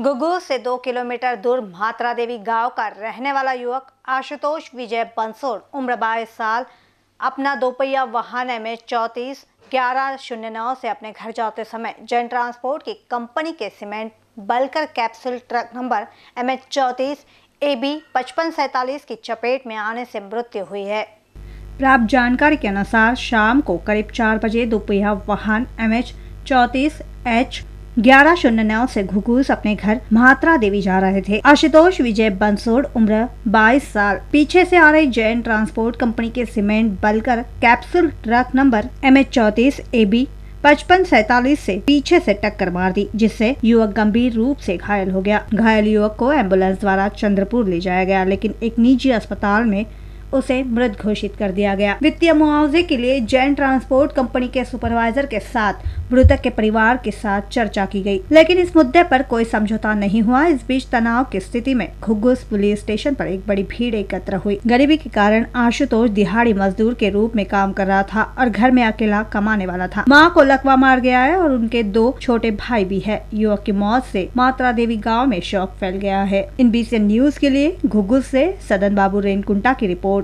गुगू से दो किलोमीटर दूर मात्रा देवी गांव का रहने वाला युवक आशुतोष विजय बंसोर उम्र बाईस साल अपना दोपहिया वाहन एम एच चौतीस ग्यारह शून्य नौ से अपने घर जाते समय जन ट्रांसपोर्ट की कंपनी के cement bulker capsule truck number M H चौतीस ए बी पचपन सैतालीस की चपेट में आने से मृत्यु हुई है प्राप्त जानकारी के अनुसार शाम को करीब चार बजे दोपहिया वाहन एम एच चौंतीस एच ग्यारह शून्य नौ ऐसी घुघूस अपने घर महात्रा देवी जा रहे थे आशुतोष विजय बंसोड़ उम्र 22 साल पीछे से आ रही जैन ट्रांसपोर्ट कंपनी के cement bulker capsule truck number M H चौतीस ए बी पचपन सैतालीस से पीछे से टक्कर मार दी जिससे युवक गंभीर रूप से घायल हो गया घायल युवक को एम्बुलेंस द्वारा चंद्रपुर ले जाया गया लेकिन एक निजी अस्पताल में उसे मृत घोषित कर दिया गया वित्तीय मुआवजे के लिए जैन ट्रांसपोर्ट कंपनी के सुपरवाइजर के साथ मृतक के परिवार के साथ चर्चा की गई लेकिन इस मुद्दे पर कोई समझौता नहीं हुआ इस बीच तनाव की स्थिति में घुग्घुस पुलिस स्टेशन पर एक बड़ी भीड़ एकत्र हुई गरीबी के कारण आशुतोष दिहाड़ी मजदूर के रूप में काम कर रहा था और घर में अकेला कमाने वाला था माँ को लकवा मार गया है और उनके दो छोटे भाई भी है युवक की मौत ऐसी मात्रा देवी गाँव में शौक फैल गया है इन बीच न्यूज के लिए घुग्घुस ऐसी सदन बाबू रेनकुंटा की रिपोर्ट